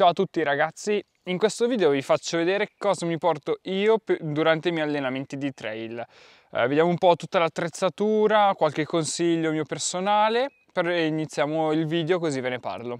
Ciao a tutti ragazzi, in questo video vi faccio vedere cosa mi porto io durante i miei allenamenti di trail. Eh, vediamo un po' tutta l'attrezzatura, qualche consiglio mio personale, però iniziamo il video così ve ne parlo.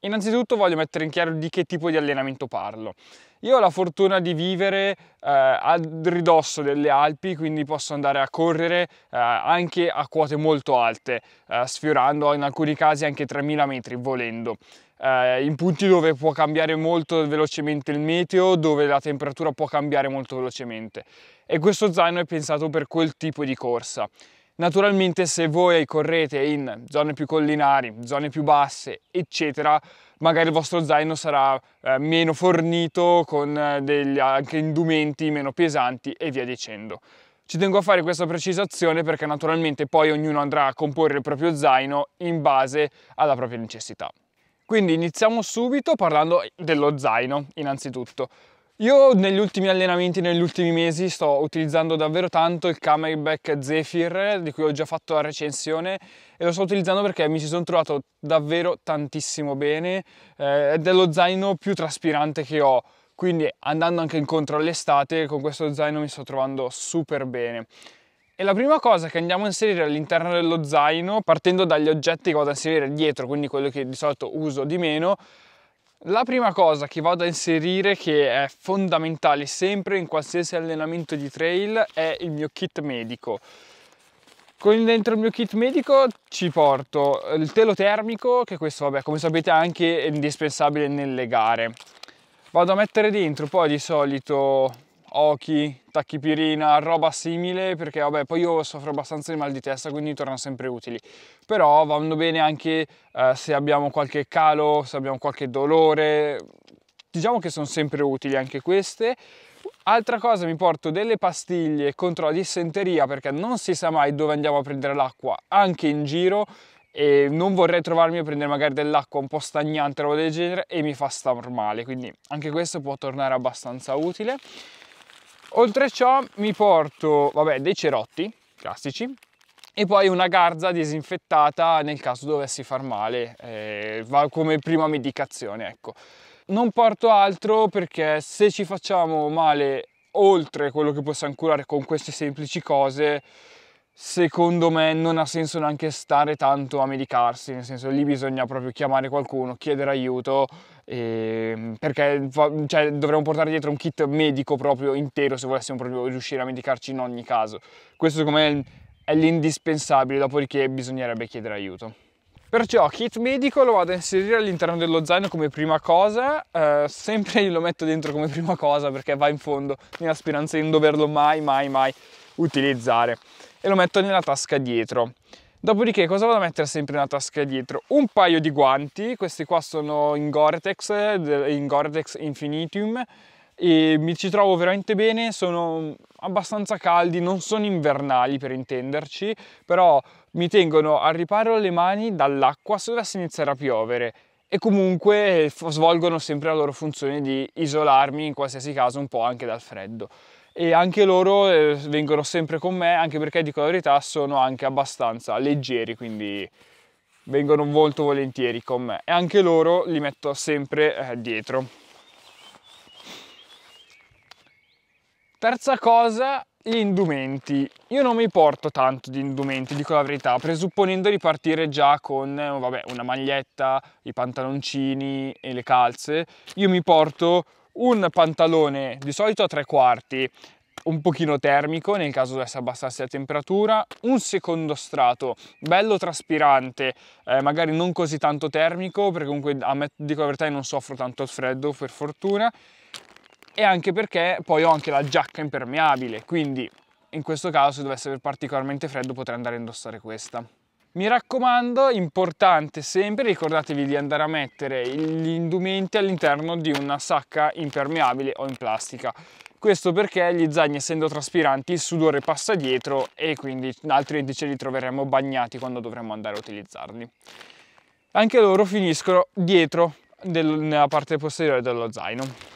Innanzitutto voglio mettere in chiaro di che tipo di allenamento parlo. Io ho la fortuna di vivere eh, a ridosso delle Alpi, quindi posso andare a correre eh, anche a quote molto alte, eh, sfiorando in alcuni casi anche 3000 metri volendo eh, in punti dove può cambiare molto velocemente il meteo, dove la temperatura può cambiare molto velocemente e questo zaino è pensato per quel tipo di corsa. Naturalmente se voi correte in zone più collinari, zone più basse, eccetera, magari il vostro zaino sarà eh, meno fornito con eh, degli anche indumenti meno pesanti e via dicendo. Ci tengo a fare questa precisazione perché naturalmente poi ognuno andrà a comporre il proprio zaino in base alla propria necessità. Quindi iniziamo subito parlando dello zaino, innanzitutto. Io negli ultimi allenamenti, negli ultimi mesi, sto utilizzando davvero tanto il Camelback Zephyr, di cui ho già fatto la recensione, e lo sto utilizzando perché mi ci sono trovato davvero tantissimo bene. Eh, è dello zaino più traspirante che ho, quindi andando anche incontro all'estate, con questo zaino mi sto trovando super bene. E la prima cosa che andiamo a inserire all'interno dello zaino, partendo dagli oggetti che vado a inserire dietro, quindi quello che di solito uso di meno, la prima cosa che vado a inserire, che è fondamentale sempre in qualsiasi allenamento di trail, è il mio kit medico. Con dentro il mio kit medico ci porto il telo termico, che questo, vabbè, come sapete, è anche indispensabile nelle gare. Vado a mettere dentro poi di solito Oki, tachipirina, roba simile, perché vabbè, poi io soffro abbastanza di mal di testa, quindi tornano sempre utili. Però vanno bene anche eh, se abbiamo qualche calo, se abbiamo qualche dolore. Diciamo che sono sempre utili anche queste. Altra cosa, mi porto delle pastiglie contro la dissenteria perché non si sa mai dove andiamo a prendere l'acqua, anche in giro e non vorrei trovarmi a prendere magari dell'acqua un po' stagnante o del genere e mi fa star male, quindi anche questo può tornare abbastanza utile. Oltre ciò mi porto, vabbè, dei cerotti classici e poi una garza disinfettata nel caso dovessi far male, eh, va come prima medicazione, ecco. Non porto altro perché se ci facciamo male oltre quello che possiamo curare con queste semplici cose, secondo me non ha senso neanche stare tanto a medicarsi, nel senso lì bisogna proprio chiamare qualcuno, chiedere aiuto, eh, perché cioè, dovremmo portare dietro un kit medico proprio intero se volessimo proprio riuscire a medicarci in ogni caso. Questo secondo me è l'indispensabile, dopodiché bisognerebbe chiedere aiuto. Perciò kit medico lo vado a inserire all'interno dello zaino come prima cosa, eh, sempre lo metto dentro come prima cosa perché va in fondo nella speranza di non doverlo mai mai mai utilizzare e lo metto nella tasca dietro. Dopodiché cosa vado a mettere sempre nella tasca dietro? Un paio di guanti, questi qua sono in Gore-Tex, in Gore-Tex Infinitium e mi ci trovo veramente bene, sono abbastanza caldi, non sono invernali per intenderci, però mi tengono al riparo le mani dall'acqua se dovesse iniziare a piovere e comunque eh, svolgono sempre la loro funzione di isolarmi in qualsiasi caso un po' anche dal freddo e anche loro eh, vengono sempre con me anche perché dico la verità sono anche abbastanza leggeri quindi vengono molto volentieri con me e anche loro li metto sempre eh, dietro terza cosa gli indumenti. Io non mi porto tanto di indumenti, dico la verità, presupponendo di partire già con oh, vabbè, una maglietta, i pantaloncini e le calze. Io mi porto un pantalone di solito a tre quarti, un pochino termico nel caso dovesse abbassarsi la temperatura, un secondo strato bello traspirante, eh, magari non così tanto termico perché comunque a me dico la verità non soffro tanto il freddo per fortuna e anche perché poi ho anche la giacca impermeabile, quindi in questo caso se dovesse aver particolarmente freddo potrei andare a indossare questa. Mi raccomando, importante sempre, ricordatevi di andare a mettere gli indumenti all'interno di una sacca impermeabile o in plastica. Questo perché gli zaini essendo traspiranti il sudore passa dietro e quindi altrimenti ce li troveremo bagnati quando dovremo andare a utilizzarli. Anche loro finiscono dietro nella parte posteriore dello zaino.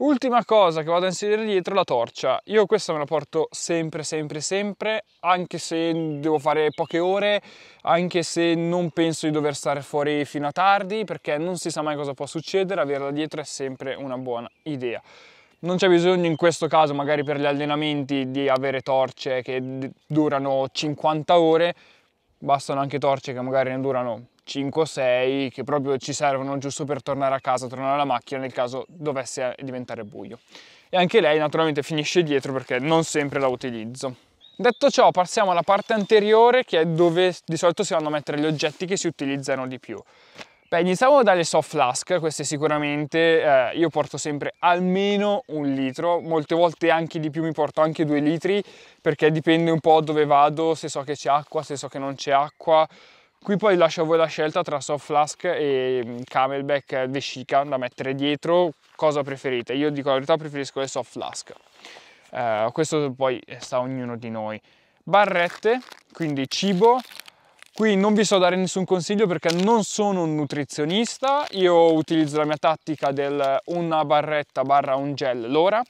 Ultima cosa che vado a inserire dietro è la torcia. Io questa me la porto sempre, sempre, sempre, anche se devo fare poche ore, anche se non penso di dover stare fuori fino a tardi, perché non si sa mai cosa può succedere, averla dietro è sempre una buona idea. Non c'è bisogno in questo caso, magari per gli allenamenti, di avere torce che durano 50 ore, bastano anche torce che magari ne durano 5-6 che proprio ci servono giusto per tornare a casa, tornare alla macchina nel caso dovesse eh, diventare buio. E anche lei naturalmente finisce dietro perché non sempre la utilizzo. Detto ciò passiamo alla parte anteriore che è dove di solito si vanno a mettere gli oggetti che si utilizzano di più. Beh, iniziamo dalle soft flask, queste sicuramente eh, io porto sempre almeno un litro, molte volte anche di più mi porto anche due litri perché dipende un po' dove vado, se so che c'è acqua, se so che non c'è acqua, Qui poi lascio a voi la scelta tra soft flask e mm, camelback vescica da mettere dietro, cosa preferite? Io dico la verità preferisco le soft flask, uh, questo poi sta a ognuno di noi. Barrette, quindi cibo, Qui non vi so dare nessun consiglio perché non sono un nutrizionista, io utilizzo la mia tattica del una barretta barra un gel l'ora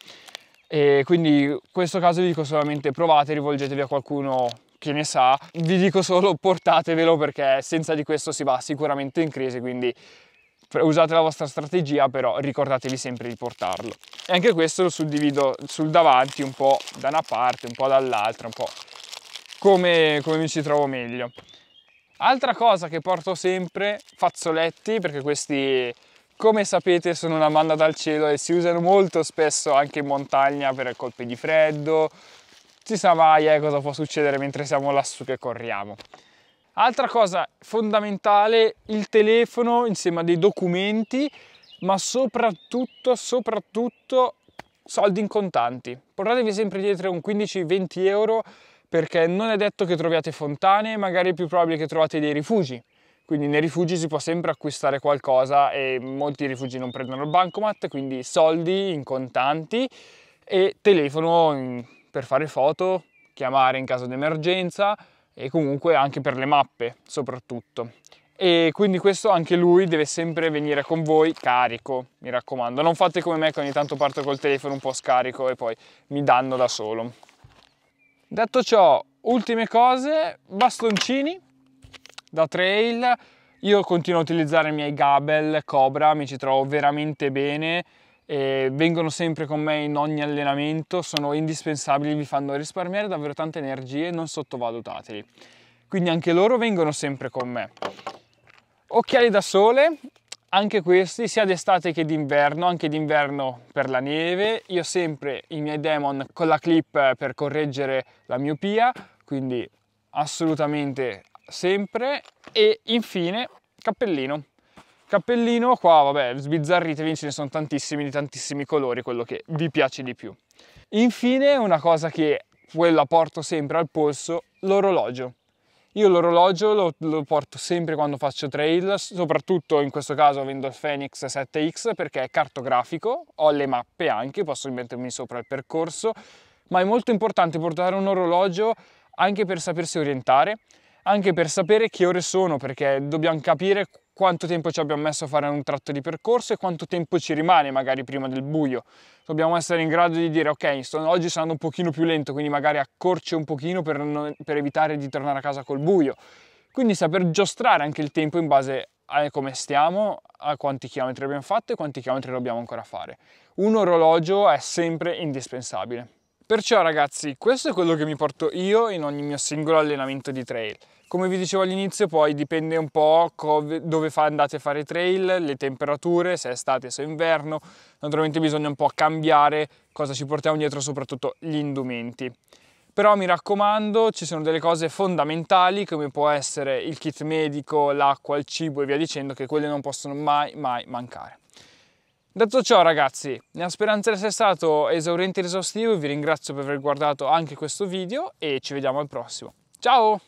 e quindi in questo caso vi dico solamente provate, rivolgetevi a qualcuno chi ne sa, vi dico solo portatevelo perché senza di questo si va sicuramente in crisi, quindi usate la vostra strategia, però ricordatevi sempre di portarlo. E anche questo lo suddivido sul davanti un po' da una parte, un po' dall'altra, un po' come, come mi ci trovo meglio. Altra cosa che porto sempre, fazzoletti, perché questi come sapete sono una manna dal cielo e si usano molto spesso anche in montagna per colpi di freddo, si sa mai eh, cosa può succedere mentre siamo lassù che corriamo. Altra cosa fondamentale, il telefono insieme a dei documenti, ma soprattutto, soprattutto soldi in contanti. Portatevi sempre dietro un 15-20 euro perché non è detto che troviate fontane, magari è più probabile che trovate dei rifugi. Quindi nei rifugi si può sempre acquistare qualcosa e molti rifugi non prendono il bancomat, quindi soldi in contanti e telefono in per fare foto, chiamare in caso di emergenza e comunque anche per le mappe soprattutto. E quindi questo anche lui deve sempre venire con voi carico, mi raccomando. Non fate come me che ogni tanto parto col telefono un po' scarico e poi mi danno da solo. Detto ciò, ultime cose, bastoncini da trail. Io continuo a utilizzare i miei Gabel Cobra, mi ci trovo veramente bene eh, vengono sempre con me in ogni allenamento, sono indispensabili, vi fanno risparmiare davvero tante energie, non sottovalutateli. Quindi anche loro vengono sempre con me. Occhiali da sole, anche questi, sia d'estate che d'inverno, anche d'inverno per la neve. Io sempre i miei Demon con la clip per correggere la miopia, quindi assolutamente sempre. E infine, cappellino. Cappellino, qua vabbè, sbizzarritevi, ce ne sono tantissimi, di tantissimi colori, quello che vi piace di più. Infine, una cosa che quella porto sempre al polso, l'orologio. Io l'orologio lo, lo, porto sempre quando faccio trail, soprattutto in questo caso avendo il Phoenix 7X perché è cartografico, ho le mappe anche, posso mettermi sopra il percorso, ma è molto importante portare un orologio anche per sapersi orientare anche per sapere che ore sono, perché dobbiamo capire quanto tempo ci abbiamo messo a fare un tratto di percorso e quanto tempo ci rimane magari prima del buio. Dobbiamo essere in grado di dire ok, sono, oggi sono un pochino più lento, quindi magari accorcio un pochino per, non, per, evitare di tornare a casa col buio. Quindi saper giostrare anche il tempo in base a come stiamo, a quanti chilometri abbiamo fatto e quanti chilometri dobbiamo ancora fare. Un orologio è sempre indispensabile. Perciò ragazzi, questo è quello che mi porto io in ogni mio singolo allenamento di trail. Come vi dicevo all'inizio poi dipende un po' dove andate a fare trail, le temperature, se è estate, se è inverno, naturalmente bisogna un po' cambiare cosa ci portiamo dietro, soprattutto gli indumenti però mi raccomando ci sono delle cose fondamentali come può essere il kit medico, l'acqua, il cibo e via dicendo che quelle non possono mai mai mancare. Detto ciò ragazzi, nella speranza di essere stato esauriente ed esaustivo vi ringrazio per aver guardato anche questo video e ci vediamo al prossimo. Ciao!